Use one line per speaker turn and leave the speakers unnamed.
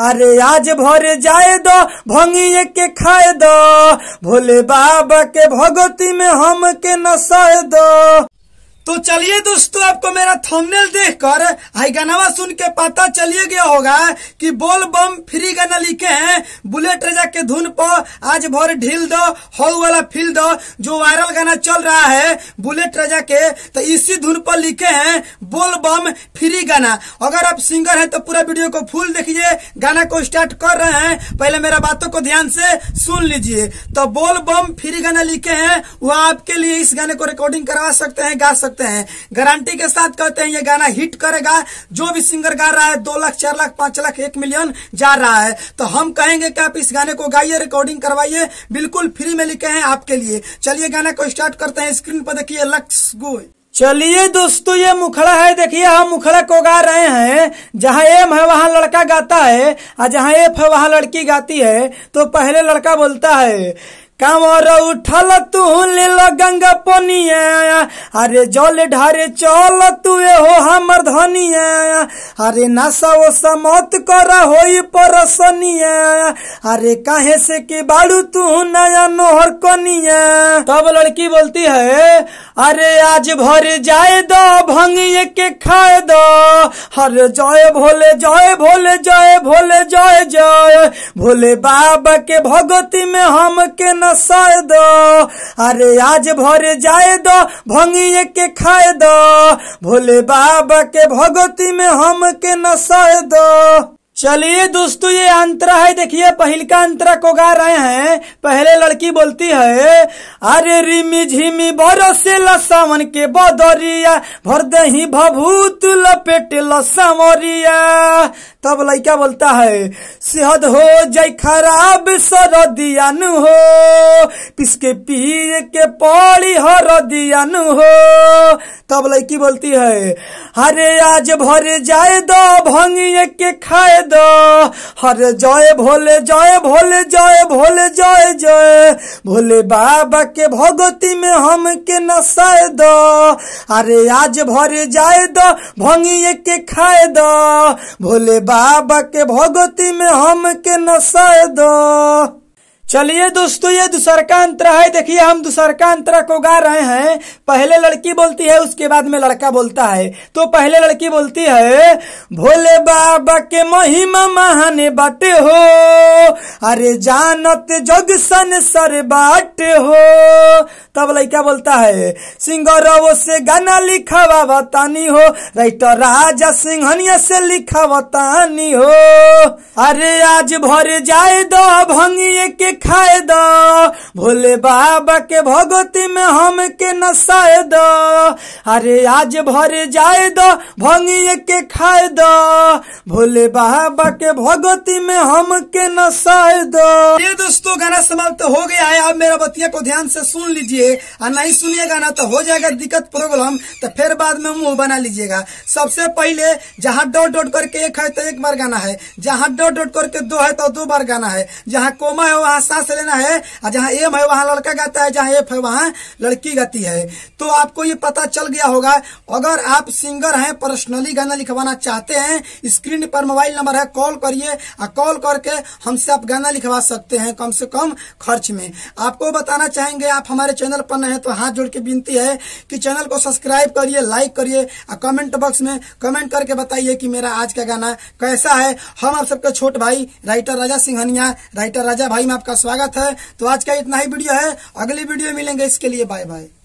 अरे आज भर जाए दो भंगी के खाए दो भोले बाबा के भगवती में हम के नसाए दो तो चलिए दोस्तों आपको मेरा थंबनेल देखकर आई गानावा सुन के पता चलिए गया होगा कि बोल बम फ्री गाना लिखे हैं बुलेट रजा के धुन पर आज भर ढील दो हऊ वाला फील दो जो वायरल गाना चल रहा है बुलेट रजा के तो इसी धुन पर लिखे हैं बोल बम फ्री गाना अगर आप सिंगर हैं तो पूरा वीडियो को फुल देखिए गाना को स्टार्ट कर रहे हैं पहले मेरा बातों को ध्यान से सुन लीजिए तो बोल बम फ्री गाना लिखे है वह आपके लिए इस गाने को रिकॉर्डिंग करवा सकते हैं गा सकते सकते हैं गारंटी के साथ कहते हैं ये गाना हिट करेगा जो भी सिंगर गा रहा है दो लाख चार लाख पांच लाख एक मिलियन जा रहा है तो हम कहेंगे कि आप इस गाने को गाइए रिकॉर्डिंग करवाइए बिल्कुल फ्री में लिखे हैं आपके लिए चलिए गाना को स्टार्ट करते हैं स्क्रीन पर देखिए लक्स गो चलिए दोस्तों ये मुखड़ा है देखिए हम मुखड़ा को गा रहे हैं जहाँ एम है वहाँ लड़का गाता है और जहाँ एफ है वहाँ लड़की गाती है तो पहले लड़का बोलता है कांवर उठल तू लेल गंगा पनिया अरे जल ढारे चल तू हो हमर धनिया अरे नशा वसा मत करा हो परसनिया अरे काहे से के बाड़ू तू नया नोहर कनिया तब लड़की बोलती है अरे आज भर जाए दो भंग के खाए दो हर जय भोले जय भोले जय भोले जय जय भोले बाबा के भगवती में हम के नसाए दो अरे आज भरे जाए दो भंगिए के खाए दो भोले बाबा के भगवती में हम के नसाए दो चलिए दोस्तों ये अंतरा है देखिए पहल का अंतरा को गा रहे हैं पहले लड़की बोलती है अरे रिमी झिमी बरसे लसावन के बदरिया भर दही भभूत लपेट लसामरिया तब लड़का बोलता है सेहद हो जाय खराब सरदियान हो पिसके पिए के पड़ी हरदियान हो तब लड़की बोलती है अरे आज भर जाए दो भंगिए के खाए दो हरे जय भोले जय भोले जय भोले जय जय भोले बाबा के भगवती में हम के न दो अरे आज भरे जाए दो भंगिए के खाए दो भोले बाबा के भगवती में हम के नसाए दो चलिए दोस्तों ये दूसर का अंतरा है देखिए हम दूसर का अंतरा को गा रहे हैं पहले लड़की बोलती है उसके बाद में लड़का बोलता है तो पहले लड़की बोलती है भोले बाबा के महिमा महान बाटे हो अरे जानत जग सन सर बाटे हो तब क्या बोलता है सिंगर वो से गाना लिखावा बतानी हो राइटर राजा सिंहनिया से लिखा बतानी हो अरे आज भर जाए दो भंगिए के खाए दो भोले बाबा के भगवती में हम के नसाए दो अरे आज भर जाए दो भंगिए के खाए दो भोले बाबा के भगवती में हम के नसाए दो ये दोस्तों गाना समाप्त हो गया है आप मेरा बतिया को ध्यान से सुन लीजिए और नहीं सुनिएगा ना तो हो जाएगा दिक्कत प्रॉब्लम तो फिर बाद में मुंह बना लीजिएगा सबसे पहले जहाँ डॉट डॉट करके एक है तो एक बार गाना है जहाँ डॉट डॉट करके दो है तो दो बार गाना है जहाँ कोमा है वहाँ सांस लेना है और जहाँ एम है वहाँ लड़का गाता है जहाँ एफ है वहाँ लड़की गाती है तो आपको ये पता चल गया होगा अगर आप सिंगर हैं पर्सनली गाना लिखवाना चाहते हैं स्क्रीन पर मोबाइल नंबर है कॉल करिए और कॉल करके हमसे आप गाना लिखवा सकते हैं कम से कम खर्च में आपको बताना चाहेंगे आप हमारे चैनल पर बने हैं तो हाथ जोड़ के विनती है कि चैनल को सब्सक्राइब करिए लाइक करिए और कमेंट बॉक्स में कमेंट करके बताइए कि मेरा आज का गाना कैसा है हम आप सबके छोट भाई राइटर राजा सिंघनिया राइटर राजा भाई में आपका स्वागत है तो आज का इतना ही वीडियो है अगली वीडियो मिलेंगे इसके लिए बाय बाय